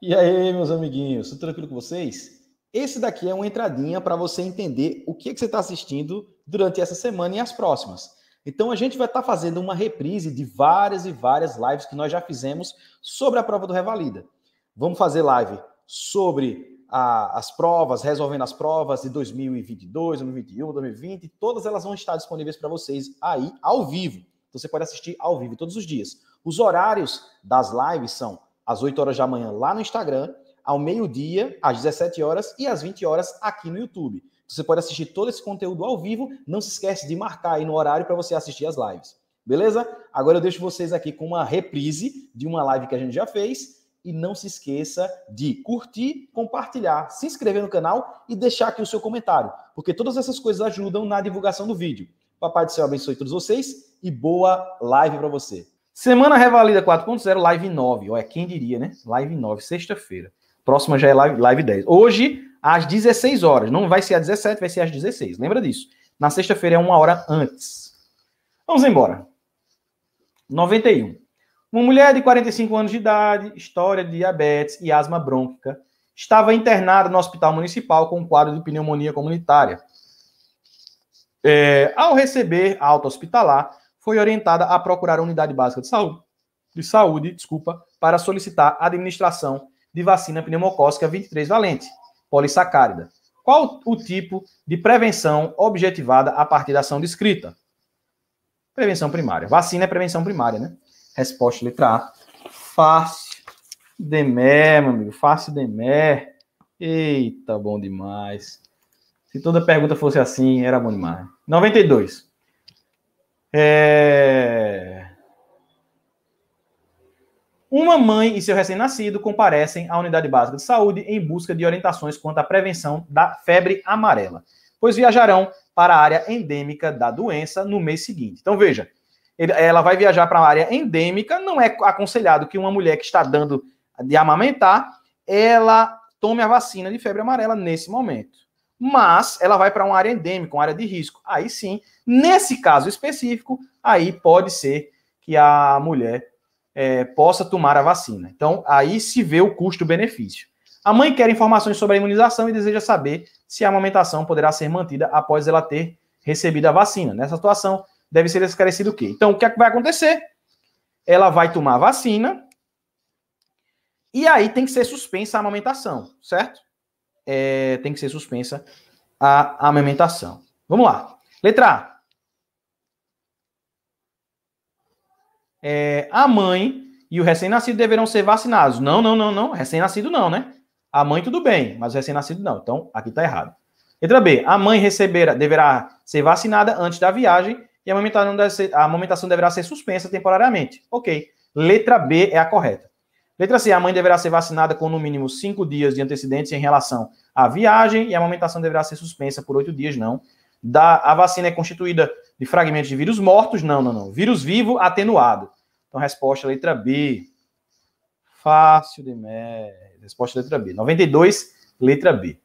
E aí, meus amiguinhos, tudo tranquilo com vocês? Esse daqui é uma entradinha para você entender o que, é que você está assistindo durante essa semana e as próximas. Então, a gente vai estar tá fazendo uma reprise de várias e várias lives que nós já fizemos sobre a prova do Revalida. Vamos fazer live sobre a, as provas, resolvendo as provas de 2022, 2021, 2020. Todas elas vão estar disponíveis para vocês aí ao vivo. Então, você pode assistir ao vivo todos os dias. Os horários das lives são às 8 horas da manhã lá no Instagram, ao meio-dia, às 17 horas e às 20 horas aqui no YouTube. Você pode assistir todo esse conteúdo ao vivo, não se esquece de marcar aí no horário para você assistir as lives. Beleza? Agora eu deixo vocês aqui com uma reprise de uma live que a gente já fez e não se esqueça de curtir, compartilhar, se inscrever no canal e deixar aqui o seu comentário, porque todas essas coisas ajudam na divulgação do vídeo. Papai do céu abençoe todos vocês e boa live para você. Semana Revalida 4.0, live 9. Olha, quem diria, né? Live 9, sexta-feira. Próxima já é live, live 10. Hoje, às 16 horas. Não vai ser às 17, vai ser às 16. Lembra disso. Na sexta-feira é uma hora antes. Vamos embora. 91. Uma mulher de 45 anos de idade, história de diabetes e asma brônquica, estava internada no hospital municipal com um quadro de pneumonia comunitária. É, ao receber alta hospitalar, foi orientada a procurar a unidade básica de saúde, de saúde, desculpa, para solicitar a administração de vacina pneumocócica 23 valente, polissacárida. Qual o tipo de prevenção objetivada a partir da ação descrita? Prevenção primária. Vacina é prevenção primária, né? Resposta letra A. Fácil. Demé, meu amigo. Fácil demé. Eita, bom demais. Se toda pergunta fosse assim, era bom demais. 92. É... Uma mãe e seu recém-nascido comparecem à unidade básica de saúde em busca de orientações quanto à prevenção da febre amarela, pois viajarão para a área endêmica da doença no mês seguinte. Então, veja, ela vai viajar para a área endêmica, não é aconselhado que uma mulher que está dando de amamentar, ela tome a vacina de febre amarela nesse momento mas ela vai para uma área endêmica, uma área de risco. Aí sim, nesse caso específico, aí pode ser que a mulher é, possa tomar a vacina. Então, aí se vê o custo-benefício. A mãe quer informações sobre a imunização e deseja saber se a amamentação poderá ser mantida após ela ter recebido a vacina. Nessa situação, deve ser esclarecido o quê? Então, o que, é que vai acontecer? Ela vai tomar a vacina e aí tem que ser suspensa a amamentação, certo? é, tem que ser suspensa a amamentação. Vamos lá. Letra A. É, a mãe e o recém-nascido deverão ser vacinados. Não, não, não, não. Recém-nascido não, né? A mãe tudo bem, mas o recém-nascido não. Então, aqui está errado. Letra B. A mãe receberá, deverá ser vacinada antes da viagem e a amamentação, deve ser, a amamentação deverá ser suspensa temporariamente. Ok. Letra B é a correta. Letra C. A mãe deverá ser vacinada com no mínimo cinco dias de antecedentes em relação à viagem e a amamentação deverá ser suspensa por oito dias, não. Da, a vacina é constituída de fragmentos de vírus mortos? Não, não, não. Vírus vivo atenuado. Então, resposta letra B. Fácil demais. Resposta letra B. 92, letra B.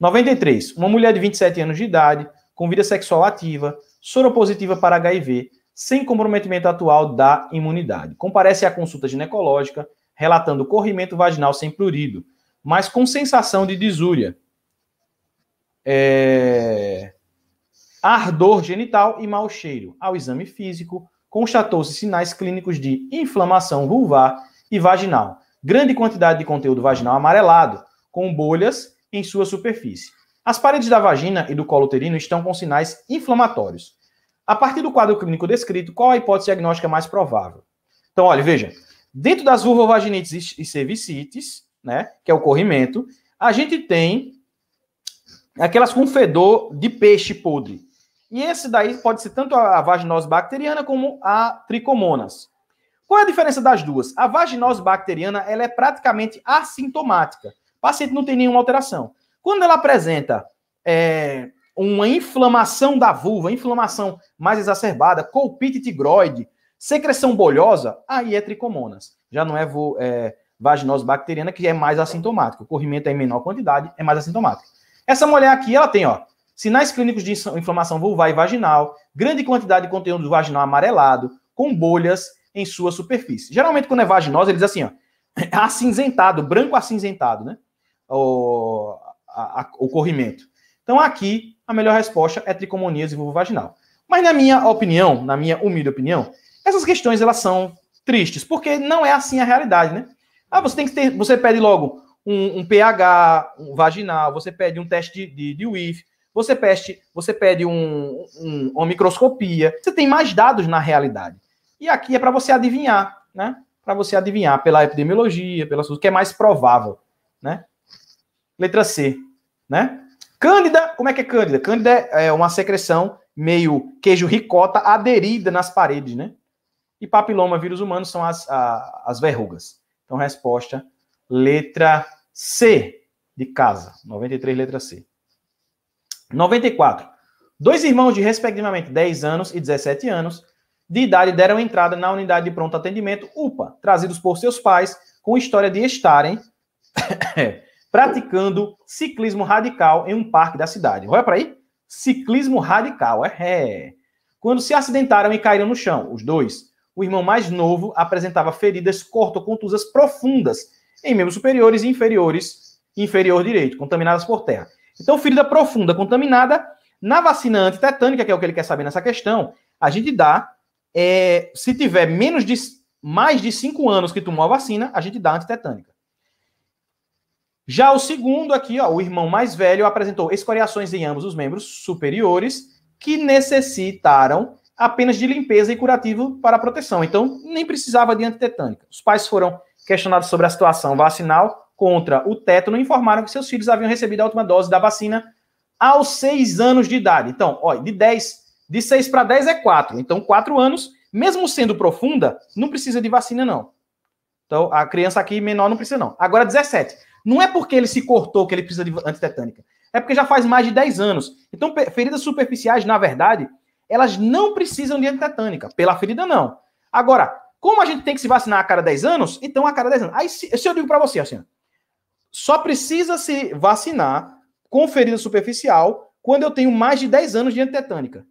93. Uma mulher de 27 anos de idade, com vida sexual ativa, soropositiva para HIV, sem comprometimento atual da imunidade. Comparece à consulta ginecológica relatando corrimento vaginal sem prurido, mas com sensação de desúria, é... ardor genital e mau cheiro. Ao exame físico, constatou-se sinais clínicos de inflamação vulvar e vaginal, grande quantidade de conteúdo vaginal amarelado, com bolhas em sua superfície. As paredes da vagina e do colo uterino estão com sinais inflamatórios. A partir do quadro clínico descrito, qual a hipótese diagnóstica mais provável? Então, olha, veja, Dentro das vulvovaginites e cervicites, né, que é o corrimento, a gente tem aquelas com fedor de peixe podre. E esse daí pode ser tanto a vaginose bacteriana como a tricomonas. Qual é a diferença das duas? A vaginose bacteriana ela é praticamente assintomática. O paciente não tem nenhuma alteração. Quando ela apresenta é, uma inflamação da vulva, inflamação mais exacerbada, colpite tigroide, Secreção bolhosa, aí é tricomonas. Já não é, é vaginose bacteriana, que é mais assintomático. O corrimento é em menor quantidade, é mais assintomático. Essa mulher aqui, ela tem, ó, sinais clínicos de inflamação vulvar e vaginal, grande quantidade de conteúdo vaginal amarelado, com bolhas em sua superfície. Geralmente, quando é vaginosa, eles assim, ó, acinzentado, branco acinzentado, né? O, a, a, o corrimento. Então, aqui, a melhor resposta é tricomonias e vulva vaginal. Mas, na minha opinião, na minha humilde opinião, essas questões elas são tristes, porque não é assim a realidade, né? Ah, você tem que ter, você pede logo um, um pH um vaginal, você pede um teste de, de, de você pede, você pede um, um, uma microscopia, você tem mais dados na realidade. E aqui é para você adivinhar, né? Para você adivinhar pela epidemiologia, pela o que é mais provável, né? Letra C, né? Cândida, como é que é cândida? Cândida é, é uma secreção meio queijo ricota aderida nas paredes, né? E papiloma vírus humano são as, a, as verrugas. Então, resposta, letra C de casa. 93, letra C. 94. Dois irmãos de, respectivamente, 10 anos e 17 anos, de idade deram entrada na unidade de pronto atendimento UPA, trazidos por seus pais, com história de estarem praticando ciclismo radical em um parque da cidade. Olha para aí. Ciclismo radical, é, é. Quando se acidentaram e caíram no chão, os dois, o irmão mais novo apresentava feridas cortocontusas profundas em membros superiores e inferiores, inferior direito, contaminadas por terra. Então, ferida profunda contaminada, na vacina antitetânica, que é o que ele quer saber nessa questão, a gente dá, é, se tiver menos de mais de 5 anos que tomou a vacina, a gente dá antitetânica. Já o segundo aqui, ó, o irmão mais velho apresentou escoriações em ambos os membros superiores que necessitaram apenas de limpeza e curativo para proteção. Então, nem precisava de antitetânica. Os pais foram questionados sobre a situação vacinal contra o tétano e informaram que seus filhos haviam recebido a última dose da vacina aos seis anos de idade. Então, olha, de 10, de 6 para 10 é 4. Então, 4 anos, mesmo sendo profunda, não precisa de vacina, não. Então, a criança aqui menor não precisa, não. Agora, 17. Não é porque ele se cortou que ele precisa de antitetânica. É porque já faz mais de 10 anos. Então, feridas superficiais, na verdade, elas não precisam de antitetânica. Pela ferida, não. Agora, como a gente tem que se vacinar a cada 10 anos, então a cada 10 anos. Aí, se, se eu digo para você, assim, só precisa se vacinar com ferida superficial quando eu tenho mais de 10 anos de antitetânica.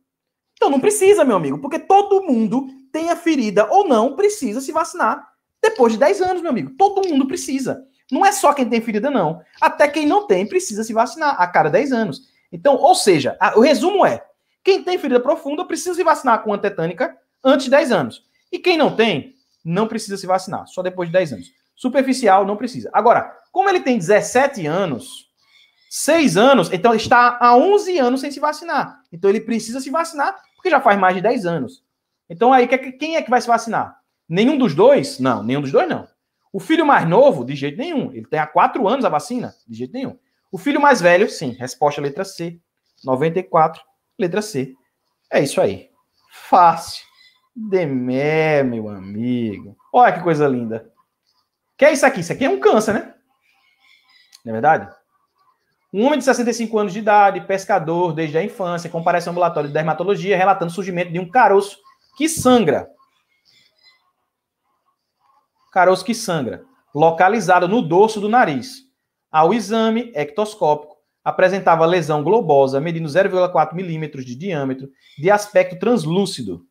Então não precisa, meu amigo, porque todo mundo, tenha ferida ou não, precisa se vacinar depois de 10 anos, meu amigo. Todo mundo precisa. Não é só quem tem ferida, não. Até quem não tem precisa se vacinar a cada 10 anos. Então, ou seja, a, o resumo é: quem tem ferida profunda precisa se vacinar com antitetânica antes de 10 anos. E quem não tem, não precisa se vacinar, só depois de 10 anos. Superficial não precisa. Agora, como ele tem 17 anos, 6 anos, então está há 11 anos sem se vacinar. Então ele precisa se vacinar porque já faz mais de 10 anos. Então aí quem é que vai se vacinar? Nenhum dos dois? Não, nenhum dos dois não. O filho mais novo, de jeito nenhum. Ele tem há 4 anos a vacina? De jeito nenhum. O filho mais velho, sim. Resposta letra C, 94. Letra C. É isso aí. Fácil. Demé, meu amigo. Olha que coisa linda. Que é isso aqui? Isso aqui é um câncer, né? Não é verdade? Um homem de 65 anos de idade, pescador desde a infância, comparece ao ambulatório de dermatologia relatando o surgimento de um caroço que sangra. Caroço que sangra, localizado no dorso do nariz. Ao exame ectoscópico, apresentava lesão globosa, medindo 0,4 milímetros de diâmetro, de aspecto translúcido,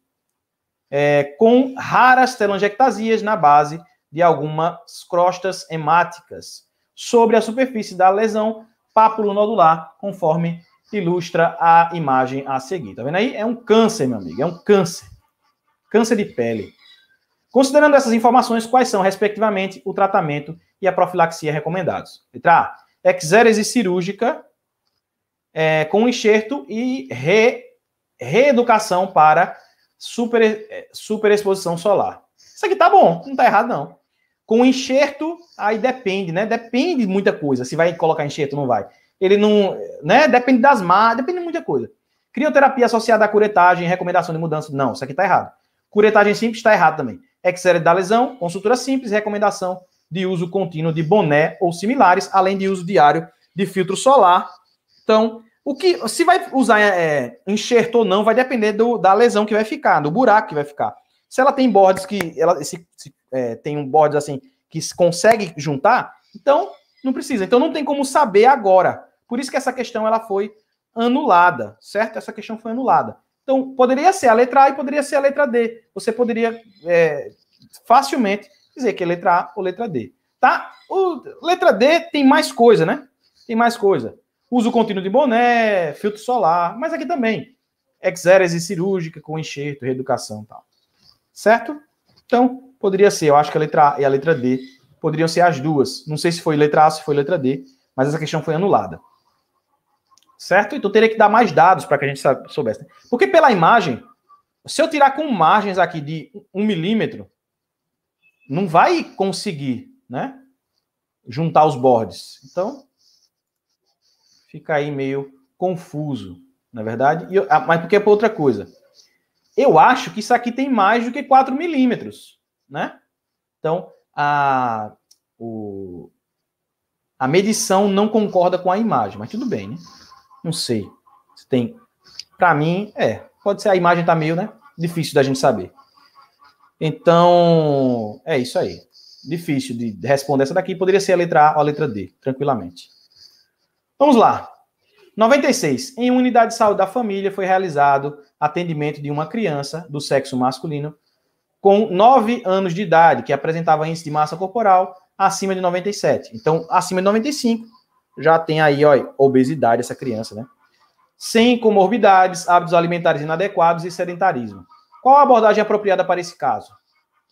é, com raras telangiectasias na base de algumas crostas hemáticas. Sobre a superfície da lesão, pápulo nodular, conforme ilustra a imagem a seguir. Tá vendo aí? É um câncer, meu amigo, é um câncer. Câncer de pele. Considerando essas informações, quais são, respectivamente, o tratamento e a profilaxia recomendados? Letra A exérese cirúrgica é, com enxerto e re, reeducação para super, é, superexposição solar. Isso aqui tá bom, não tá errado não. Com enxerto, aí depende, né? Depende de muita coisa, se vai colocar enxerto ou não vai. Ele não, né? Depende das más, depende de muita coisa. Crioterapia associada à curetagem, recomendação de mudança, não, isso aqui tá errado. Curetagem simples está errado também. Exérese da lesão, consultura simples, recomendação de uso contínuo de boné ou similares, além de uso diário de filtro solar. Então, o que se vai usar é, é, enxerto ou não vai depender do, da lesão que vai ficar, do buraco que vai ficar. Se ela tem bordes que ela se, se é, tem um bordes assim que se consegue juntar, então não precisa. Então não tem como saber agora. Por isso que essa questão ela foi anulada, certo? Essa questão foi anulada. Então poderia ser a letra A e poderia ser a letra D. Você poderia é, facilmente dizer que é letra A ou letra D. Tá? O, letra D tem mais coisa, né? Tem mais coisa. Uso contínuo de boné, filtro solar, mas aqui também. Exérese cirúrgica com enxerto, reeducação e tal. Certo? Então, poderia ser, eu acho que a letra A e a letra D poderiam ser as duas. Não sei se foi letra A, se foi letra D, mas essa questão foi anulada. Certo? Então teria que dar mais dados para que a gente soubesse. Né? Porque pela imagem, se eu tirar com margens aqui de 1 um milímetro, não vai conseguir, né? Juntar os bordes Então, fica aí meio confuso, na é verdade. Eu, ah, mas porque é por outra coisa. Eu acho que isso aqui tem mais do que 4 milímetros, né? Então, a, o, a medição não concorda com a imagem, mas tudo bem, né? Não sei. Se tem. Para mim, é. Pode ser a imagem tá meio, né? Difícil da gente saber. Então, é isso aí. Difícil de responder essa daqui. Poderia ser a letra A ou a letra D, tranquilamente. Vamos lá. 96. Em uma unidade de saúde da família foi realizado atendimento de uma criança do sexo masculino com 9 anos de idade que apresentava índice de massa corporal acima de 97. Então, acima de 95, já tem aí, ó, obesidade essa criança, né? Sem comorbidades, hábitos alimentares inadequados e sedentarismo. Qual a abordagem apropriada para esse caso?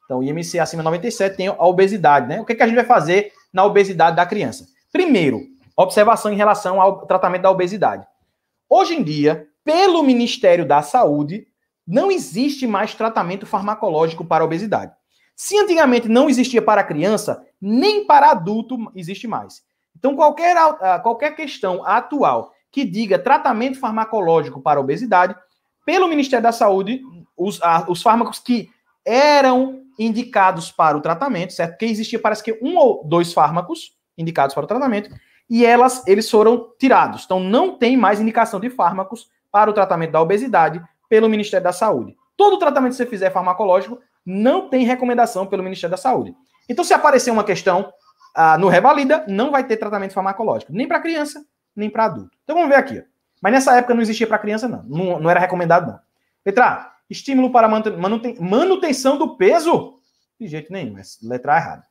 Então, o IMC acima de 97 tem a obesidade, né? O que, é que a gente vai fazer na obesidade da criança? Primeiro, observação em relação ao tratamento da obesidade. Hoje em dia, pelo Ministério da Saúde, não existe mais tratamento farmacológico para a obesidade. Se antigamente não existia para criança, nem para adulto existe mais. Então, qualquer, ah, qualquer questão atual que diga tratamento farmacológico para a obesidade, pelo Ministério da Saúde, os, a, os fármacos que eram indicados para o tratamento, certo? Porque existia, parece que, um ou dois fármacos indicados para o tratamento, e elas, eles foram tirados. Então, não tem mais indicação de fármacos para o tratamento da obesidade pelo Ministério da Saúde. Todo tratamento que você fizer farmacológico não tem recomendação pelo Ministério da Saúde. Então, se aparecer uma questão ah, no Revalida, não vai ter tratamento farmacológico, nem para criança, nem para adulto. Então, vamos ver aqui. Mas nessa época não existia para criança, não. não. não. era recomendado, não. Letra A. Estímulo para manutenção do peso? De jeito nenhum, é letra errada.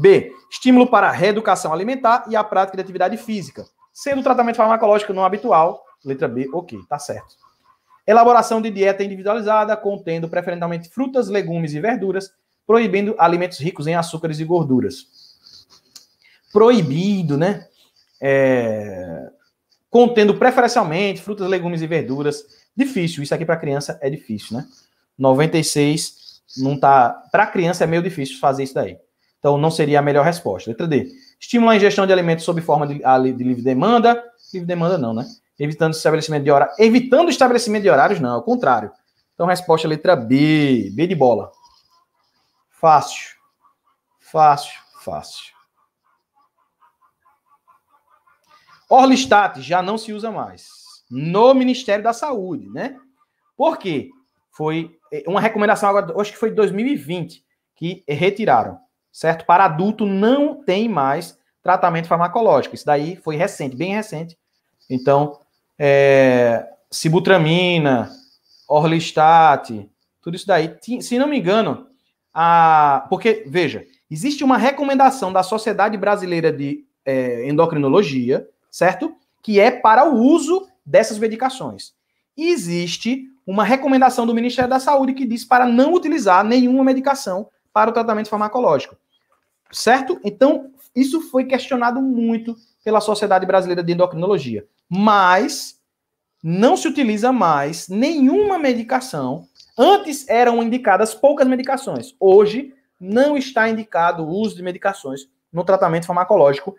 B. Estímulo para reeducação alimentar e a prática de atividade física. Sendo tratamento farmacológico não habitual, letra B, ok, tá certo. Elaboração de dieta individualizada, contendo preferencialmente frutas, legumes e verduras, proibindo alimentos ricos em açúcares e gorduras. Proibido, né? É... Contendo preferencialmente frutas, legumes e verduras, Difícil, isso aqui para criança é difícil, né? 96 não tá. Para criança é meio difícil fazer isso daí. Então não seria a melhor resposta. Letra D. Estimula a ingestão de alimentos sob forma de, ah, de livre demanda. Livre demanda não, né? Evitando o estabelecimento de horário. Evitando o estabelecimento de horários, não, ao é contrário. Então, resposta letra B. B de bola. Fácil. Fácil, fácil. Orlistat já não se usa mais no Ministério da Saúde, né? Por quê? Foi é, uma recomendação agora, acho que foi de 2020, que retiraram, certo? Para adulto não tem mais tratamento farmacológico. Isso daí foi recente, bem recente. Então, é, sibutramina, orlistat, tudo isso daí. Se não me engano, a, porque, veja, existe uma recomendação da Sociedade Brasileira de é, Endocrinologia, certo? Que é para o uso dessas medicações. E existe uma recomendação do Ministério da Saúde que diz para não utilizar nenhuma medicação para o tratamento farmacológico. Certo? Então, isso foi questionado muito pela Sociedade Brasileira de Endocrinologia. Mas não se utiliza mais nenhuma medicação. Antes eram indicadas poucas medicações. Hoje não está indicado o uso de medicações no tratamento farmacológico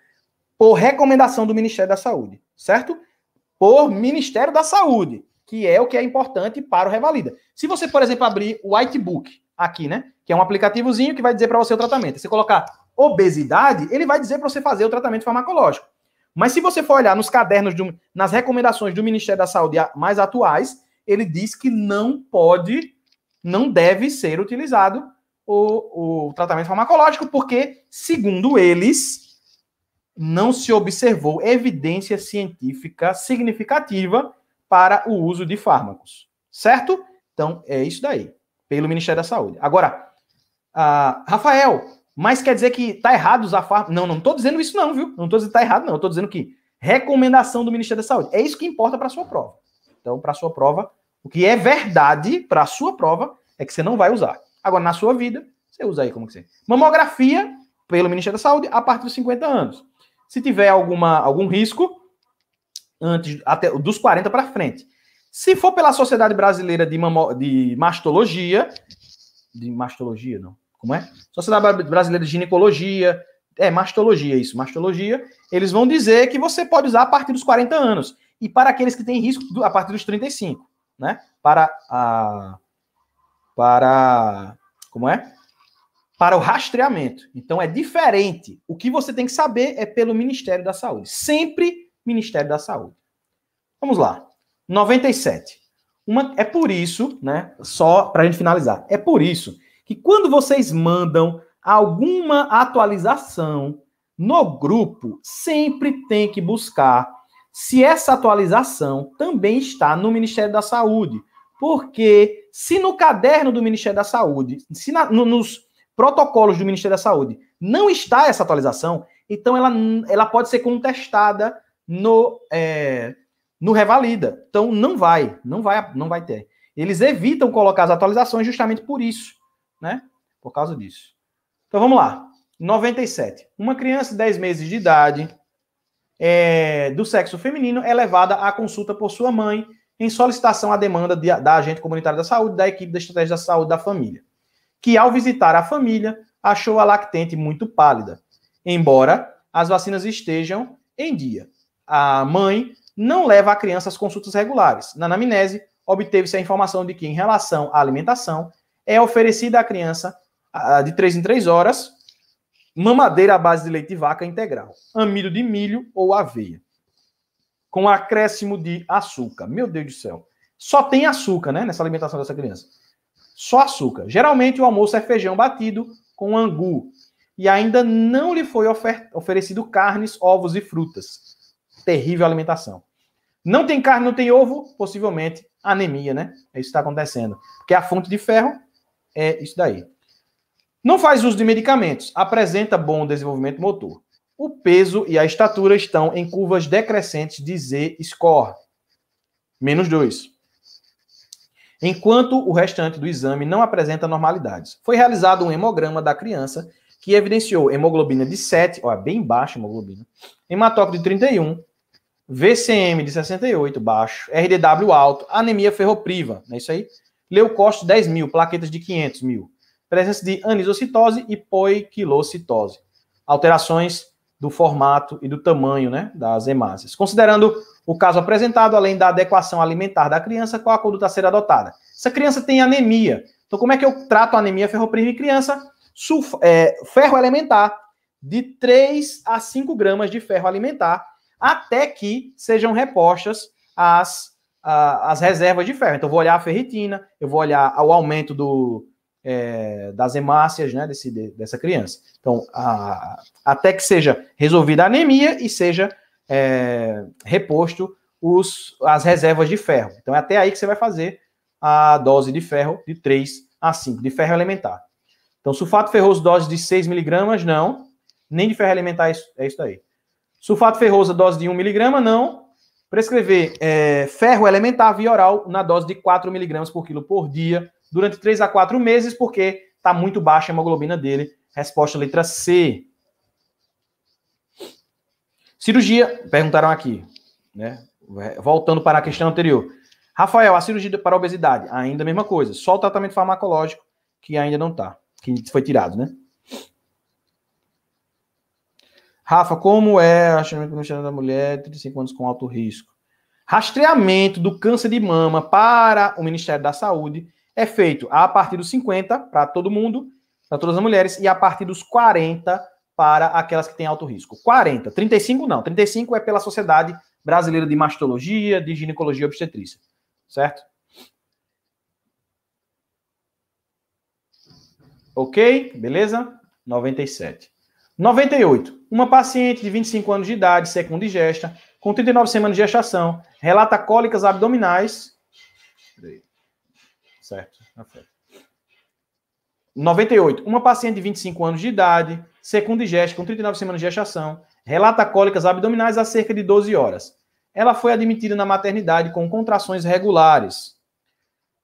por recomendação do Ministério da Saúde, certo? por Ministério da Saúde, que é o que é importante para o Revalida. Se você, por exemplo, abrir o Whitebook aqui, né? Que é um aplicativozinho que vai dizer para você o tratamento. Se colocar obesidade, ele vai dizer para você fazer o tratamento farmacológico. Mas se você for olhar nos cadernos, nas recomendações do Ministério da Saúde mais atuais, ele diz que não pode, não deve ser utilizado o, o tratamento farmacológico, porque, segundo eles, não se observou evidência científica significativa para o uso de fármacos. Certo? Então, é isso daí, pelo Ministério da Saúde. Agora, uh, Rafael, mas quer dizer que está errado usar fármacos? Não, não estou dizendo isso não, viu? Não estou dizendo que está errado não, estou dizendo que recomendação do Ministério da Saúde. É isso que importa para a sua prova. Então, para a sua prova, o que é verdade para a sua prova é que você não vai usar. Agora, na sua vida, você usa aí como que você. Mamografia pelo Ministério da Saúde a partir dos 50 anos. Se tiver alguma, algum risco, antes até dos 40 para frente. Se for pela Sociedade Brasileira de, Mamo, de Mastologia, de mastologia, não, como é? Sociedade Brasileira de Ginecologia, é mastologia isso, mastologia, eles vão dizer que você pode usar a partir dos 40 anos e para aqueles que têm risco a partir dos 35, né? Para a para como é? para o rastreamento. Então é diferente. O que você tem que saber é pelo Ministério da Saúde. Sempre Ministério da Saúde. Vamos lá. 97. Uma, é por isso, né? Só para a gente finalizar. É por isso que quando vocês mandam alguma atualização no grupo, sempre tem que buscar se essa atualização também está no Ministério da Saúde. Porque se no caderno do Ministério da Saúde, se na, no, nos protocolos do Ministério da Saúde. Não está essa atualização, então ela, ela pode ser contestada no, é, no Revalida. Então não vai, não vai, não vai ter. Eles evitam colocar as atualizações justamente por isso, né? Por causa disso. Então vamos lá. 97. Uma criança de 10 meses de idade é, do sexo feminino é levada à consulta por sua mãe em solicitação à demanda de, da agente comunitária da saúde, da equipe da estratégia da saúde da família que, ao visitar a família, achou a lactente muito pálida, embora as vacinas estejam em dia. A mãe não leva a criança às consultas regulares. Na anamnese, obteve-se a informação de que, em relação à alimentação, é oferecida à criança de 3 em 3 horas mamadeira à base de leite de vaca integral, amido de milho ou aveia, com acréscimo de açúcar. Meu Deus do céu. Só tem açúcar, né, nessa alimentação dessa criança. Só açúcar. Geralmente o almoço é feijão batido com angu. E ainda não lhe foi oferecido carnes, ovos e frutas. Terrível alimentação. Não tem carne, não tem ovo, possivelmente anemia, né? É isso que está acontecendo. Porque a fonte de ferro é isso daí. Não faz uso de medicamentos, apresenta bom desenvolvimento motor. O peso e a estatura estão em curvas decrescentes de Z-score. Menos 2 enquanto o restante do exame não apresenta normalidades. Foi realizado um hemograma da criança que evidenciou hemoglobina de 7, ó, bem baixa a hemoglobina, hematócrito de 31, VCM de 68, baixo, RDW alto, anemia ferropriva, não é isso aí? Leucócito 10 mil, plaquetas de 500 mil, presença de anisocitose e poiquilocitose. Alterações do formato e do tamanho né, das hemácias. Considerando o caso apresentado, além da adequação alimentar da criança, qual a conduta a ser adotada? Essa criança tem anemia. Então, como é que eu trato a anemia ferroprima em criança? é, ferro elementar, de 3 a 5 gramas de ferro alimentar, até que sejam repostas as, a, as reservas de ferro. Então, eu vou olhar a ferritina, eu vou olhar o aumento do, é, das hemácias né, desse, de, dessa criança. Então, a, até que seja resolvida a anemia e seja é, reposto os, as reservas de ferro. Então, é até aí que você vai fazer a dose de ferro de 3 a 5, de ferro elementar. Então, sulfato ferroso, dose de 6 miligramas, não. Nem de ferro elementar é isso, é isso Sulfato ferroso, dose de 1 miligrama, não. Prescrever é, ferro elementar via oral na dose de 4 miligramas por quilo por dia durante 3 a 4 meses, porque está muito baixa a hemoglobina dele. Resposta letra C. Cirurgia, perguntaram aqui, né? Voltando para a questão anterior. Rafael, a cirurgia para obesidade, ainda a mesma coisa, só o tratamento farmacológico que ainda não está, que foi tirado, né? Rafa, como é a chance da mulher de 35 anos com alto risco? Rastreamento do câncer de mama para o Ministério da Saúde é feito a partir dos 50 para todo mundo, para todas as mulheres, e a partir dos 40 para aquelas que têm alto risco. 40, 35 não. 35 é pela Sociedade Brasileira de Mastologia, de Ginecologia e Obstetrícia. Certo? Ok? Beleza? 97. 98. Uma paciente de 25 anos de idade, segunda digesta, com 39 semanas de gestação, relata cólicas abdominais. Certo, 98. Uma paciente de 25 anos de idade, segunda digesta, com 39 semanas de gestação, relata cólicas abdominais há cerca de 12 horas. Ela foi admitida na maternidade com contrações regulares.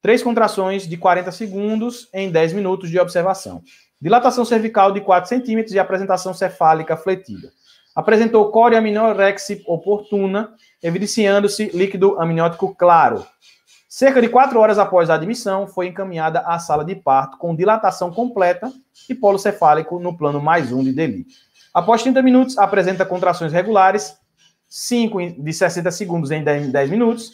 Três contrações de 40 segundos em 10 minutos de observação dilatação cervical de 4 centímetros e apresentação cefálica fletida. Apresentou cória amniorexia oportuna, evidenciando-se líquido amniótico claro. Cerca de quatro horas após a admissão, foi encaminhada à sala de parto com dilatação completa e polo cefálico no plano mais um de Deli. Após 30 minutos, apresenta contrações regulares, 5 de 60 segundos em 10 minutos,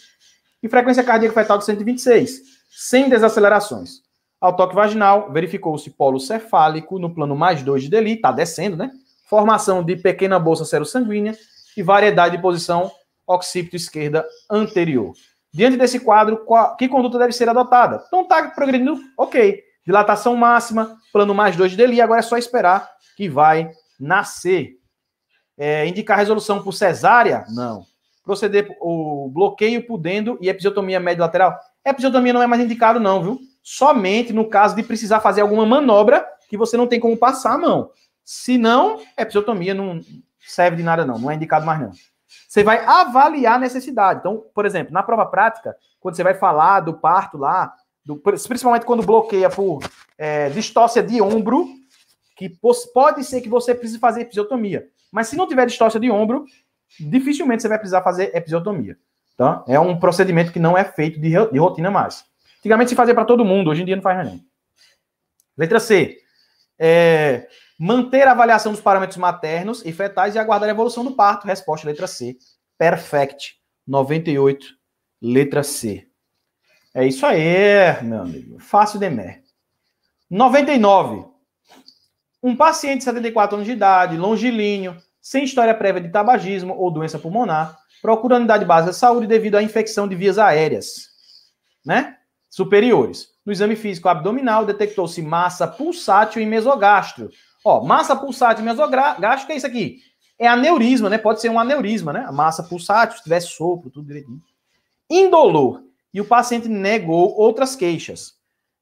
e frequência cardíaca fetal de 126, sem desacelerações. Ao toque vaginal, verificou-se polo cefálico no plano mais 2 de Deli, está descendo, né? Formação de pequena bolsa serossanguínea e variedade de posição occipito esquerda anterior. Diante desse quadro, qual, que conduta deve ser adotada? Então está progredindo, ok. Dilatação máxima, plano mais 2 de Deli, agora é só esperar que vai nascer. É, indicar resolução por cesárea? Não. Proceder o bloqueio pudendo e episiotomia médio lateral? Episiotomia não é mais indicado, não, viu? somente no caso de precisar fazer alguma manobra que você não tem como passar a mão. Se não, episiotomia não serve de nada, não, não é indicado mais não. Você vai avaliar a necessidade. Então, por exemplo, na prova prática, quando você vai falar do parto lá, do, principalmente quando bloqueia por é, distócia de ombro, que pode ser que você precise fazer episiotomia. Mas se não tiver distócia de ombro, dificilmente você vai precisar fazer episiotomia. Tá? É um procedimento que não é feito de, de rotina mais. Antigamente se fazia para todo mundo, hoje em dia não faz mais Letra C. É, manter a avaliação dos parâmetros maternos e fetais e aguardar a evolução do parto. Resposta, letra C. Perfect. 98, letra C. É isso aí, meu amigo. Fácil demais. 99. Um paciente de 74 anos de idade, longilíneo, sem história prévia de tabagismo ou doença pulmonar, procura unidade básica de saúde devido à infecção de vias aéreas. Né? superiores. No exame físico abdominal, detectou-se massa pulsátil e mesogastro. Ó, massa pulsátil e que é isso aqui. É aneurisma, né? Pode ser um aneurisma, né? A massa pulsátil, se tiver sopro, tudo direitinho. Indolor. E o paciente negou outras queixas.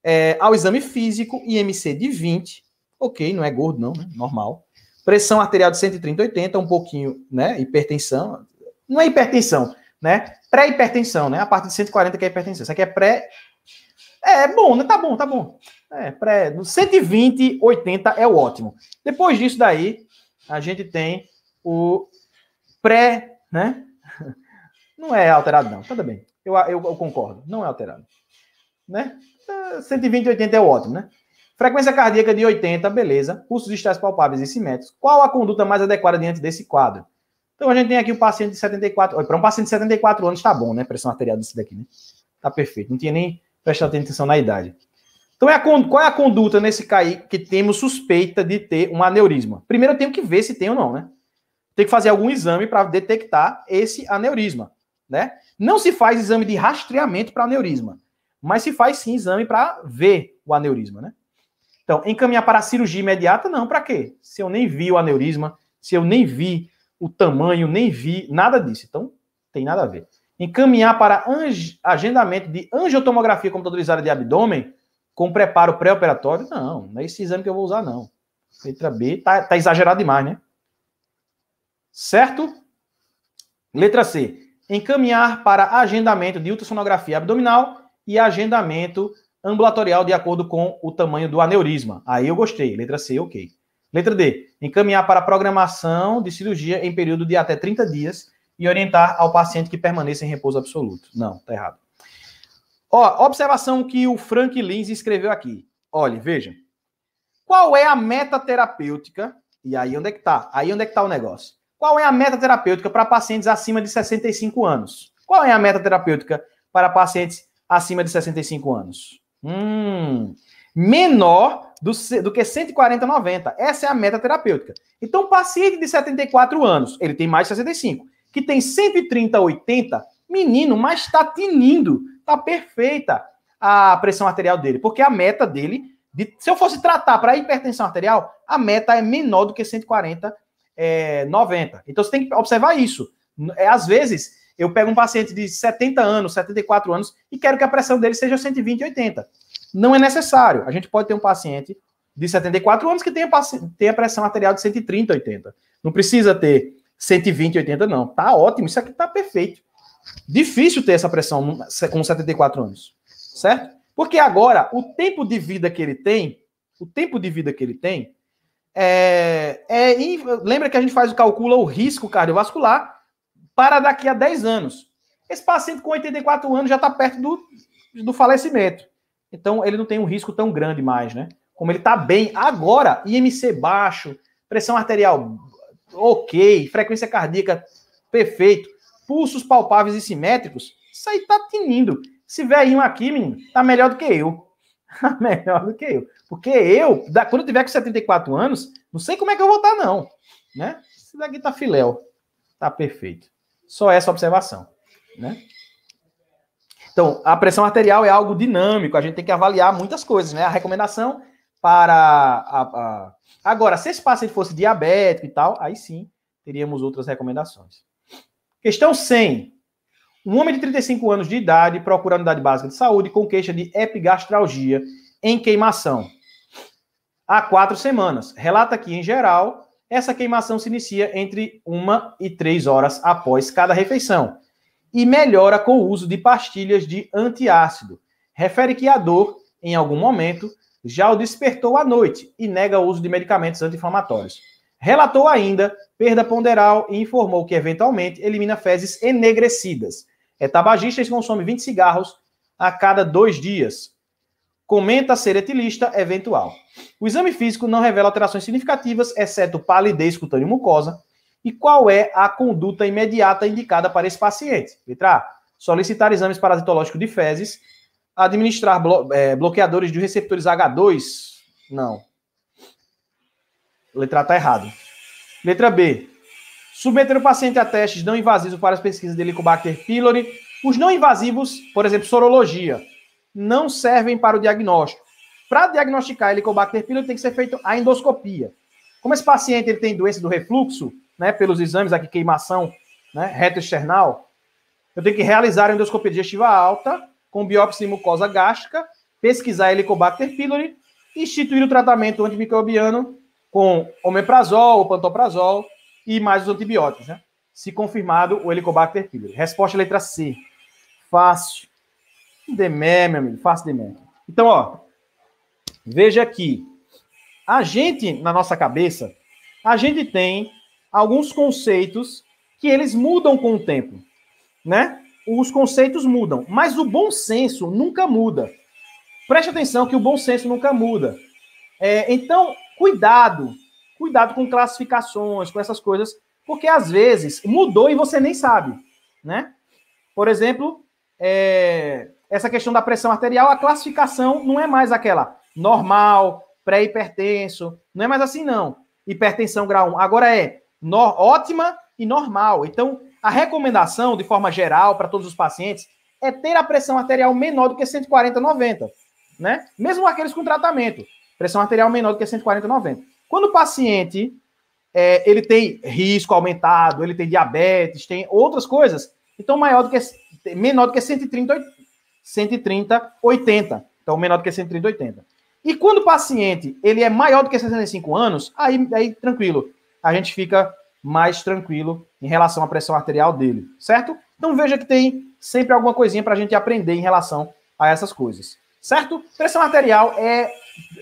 É, ao exame físico, IMC de 20. Ok, não é gordo, não, né? Normal. Pressão arterial de 130, 80, um pouquinho, né? Hipertensão. Não é hipertensão, né? Pré-hipertensão, né? A parte de 140 que é hipertensão. Isso aqui é pré é, é bom, né? Tá bom, tá bom. É, pré, 120, 80 é o ótimo. Depois disso daí, a gente tem o pré, né? Não é alterado, não. Tá tudo bem. Eu, eu, eu concordo. Não é alterado. Né? 120, 80 é o é ótimo, né? Frequência cardíaca de 80, beleza. Pulsos estresse palpáveis e cimentos. Qual a conduta mais adequada diante desse quadro? Então a gente tem aqui um paciente de 74. Para um paciente de 74 anos, tá bom, né? Pressão arterial desse daqui, né? Tá perfeito. Não tinha nem prestar atenção na idade. Então, é a, qual é a conduta nesse CAI que temos suspeita de ter um aneurisma? Primeiro, eu tenho que ver se tem ou não, né? Tem que fazer algum exame para detectar esse aneurisma, né? Não se faz exame de rastreamento para aneurisma, mas se faz sim exame para ver o aneurisma, né? Então, encaminhar para cirurgia imediata, não, para quê? Se eu nem vi o aneurisma, se eu nem vi o tamanho, nem vi nada disso. Então, tem nada a ver encaminhar para agendamento de angiotomografia computadorizada de abdômen com preparo pré-operatório? Não, não é esse exame que eu vou usar, não. Letra B, tá, tá exagerado demais, né? Certo? Letra C, encaminhar para agendamento de ultrassonografia abdominal e agendamento ambulatorial de acordo com o tamanho do aneurisma. Aí eu gostei. Letra C, ok. Letra D, encaminhar para programação de cirurgia em período de até 30 dias e orientar ao paciente que permaneça em repouso absoluto. Não, tá errado. Ó, observação que o Frank Lins escreveu aqui. Olha, veja. Qual é a meta terapêutica? E aí onde é que tá? Aí onde é que tá o negócio? Qual é a meta terapêutica para pacientes acima de 65 anos? Qual é a meta terapêutica para pacientes acima de 65 anos? Hum, menor do, do que 140,90. Essa é a meta terapêutica. Então, paciente de 74 anos, ele tem mais de 65 que tem 130 a 80, menino, mas está tinindo, está perfeita a pressão arterial dele, porque a meta dele, de, se eu fosse tratar para hipertensão arterial, a meta é menor do que 140 é, 90. Então você tem que observar isso. É, às vezes, eu pego um paciente de 70 anos, 74 anos, e quero que a pressão dele seja 120 80. Não é necessário. A gente pode ter um paciente de 74 anos que tenha, tenha pressão arterial de 130 80. Não precisa ter 120, 80 não. Tá ótimo, isso aqui tá perfeito. Difícil ter essa pressão com 74 anos, certo? Porque agora o tempo de vida que ele tem, o tempo de vida que ele tem, é, é lembra que a gente faz o calcula o risco cardiovascular para daqui a 10 anos. Esse paciente com 84 anos já está perto do, do falecimento. Então ele não tem um risco tão grande mais, né? Como ele está bem agora, IMC baixo, pressão arterial ok. Frequência cardíaca, perfeito. Pulsos palpáveis e simétricos, isso aí tá tinindo. Esse um aqui, menino, tá melhor do que eu. Tá melhor do que eu. Porque eu, da, quando eu tiver com 74 anos, não sei como é que eu vou estar, tá não. Né? Esse daqui tá filéu. Tá perfeito. Só essa observação. Né? Então, a pressão arterial é algo dinâmico, a gente tem que avaliar muitas coisas, né? A recomendação para a, a... Agora, se esse paciente fosse diabético e tal, aí sim teríamos outras recomendações. Questão 100. Um homem de 35 anos de idade procura a unidade básica de saúde com queixa de epigastralgia em queimação. Há quatro semanas. Relata que, em geral, essa queimação se inicia entre uma e três horas após cada refeição e melhora com o uso de pastilhas de antiácido. Refere que a dor, em algum momento, já o despertou à noite e nega o uso de medicamentos anti-inflamatórios. Relatou ainda perda ponderal e informou que, eventualmente, elimina fezes enegrecidas. É tabagista e consome 20 cigarros a cada dois dias. Comenta ser etilista eventual. O exame físico não revela alterações significativas, exceto palidez cutânea e mucosa. E qual é a conduta imediata indicada para esse paciente? Letra A. Solicitar exames parasitológicos de fezes Administrar blo é, bloqueadores de receptores H2? Não. Letra A está errado. Letra B. Submeter o paciente a testes não invasivos para as pesquisas de Helicobacter pylori. Os não invasivos, por exemplo, sorologia, não servem para o diagnóstico. Para diagnosticar Helicobacter pylori tem que ser feita a endoscopia. Como esse paciente ele tem doença do refluxo, né, pelos exames aqui, queimação né, retroesternal, eu tenho que realizar a endoscopia digestiva alta com biópsia de mucosa gástrica, pesquisar Helicobacter pylori, instituir o tratamento antimicrobiano com omeprazol, pantoprazol e mais os antibióticos, né? Se confirmado o Helicobacter pylori. Resposta letra C. Fácil. Demé, meu amigo, fácil demé. Então, ó, veja aqui. A gente, na nossa cabeça, a gente tem alguns conceitos que eles mudam com o tempo, né? os conceitos mudam, mas o bom senso nunca muda. Preste atenção que o bom senso nunca muda. É, então, cuidado, cuidado com classificações, com essas coisas, porque às vezes mudou e você nem sabe, né? Por exemplo, é, essa questão da pressão arterial, a classificação não é mais aquela normal, pré-hipertenso, não é mais assim não. Hipertensão grau 1. Agora é no, ótima e normal. Então, a recomendação, de forma geral, para todos os pacientes, é ter a pressão arterial menor do que 140/90, né? Mesmo aqueles com tratamento, pressão arterial menor do que 140/90. Quando o paciente é, ele tem risco aumentado, ele tem diabetes, tem outras coisas, então maior do que menor do que 130 130 80. Então menor do que 130 80. E quando o paciente ele é maior do que 65 anos, aí, aí tranquilo, a gente fica mais tranquilo em relação à pressão arterial dele, certo? Então veja que tem sempre alguma coisinha para a gente aprender em relação a essas coisas, certo? Pressão arterial é,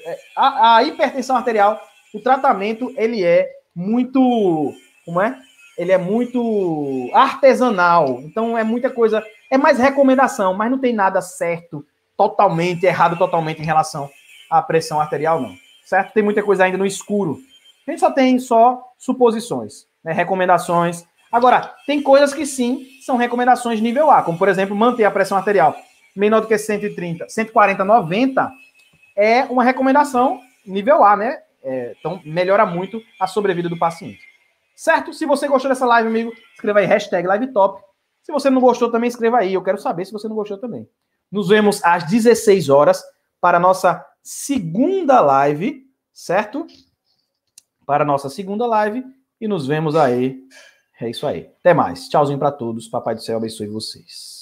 é. A, a hipertensão arterial, o tratamento, ele é muito. Como é? Ele é muito artesanal. Então é muita coisa. É mais recomendação, mas não tem nada certo, totalmente, errado totalmente em relação à pressão arterial, não. Certo? Tem muita coisa ainda no escuro. A gente só tem só suposições né, recomendações. Agora, tem coisas que sim são recomendações nível A, como por exemplo, manter a pressão arterial menor do que 130, 140, 90 é uma recomendação nível A, né? É, então, melhora muito a sobrevida do paciente. Certo? Se você gostou dessa live, amigo, escreva aí hashtag livetop. Se você não gostou também, escreva aí. Eu quero saber se você não gostou também. Nos vemos às 16 horas para a nossa segunda live, certo? Para a nossa segunda live. E nos vemos aí. É isso aí. Até mais. Tchauzinho para todos. Papai do céu abençoe vocês.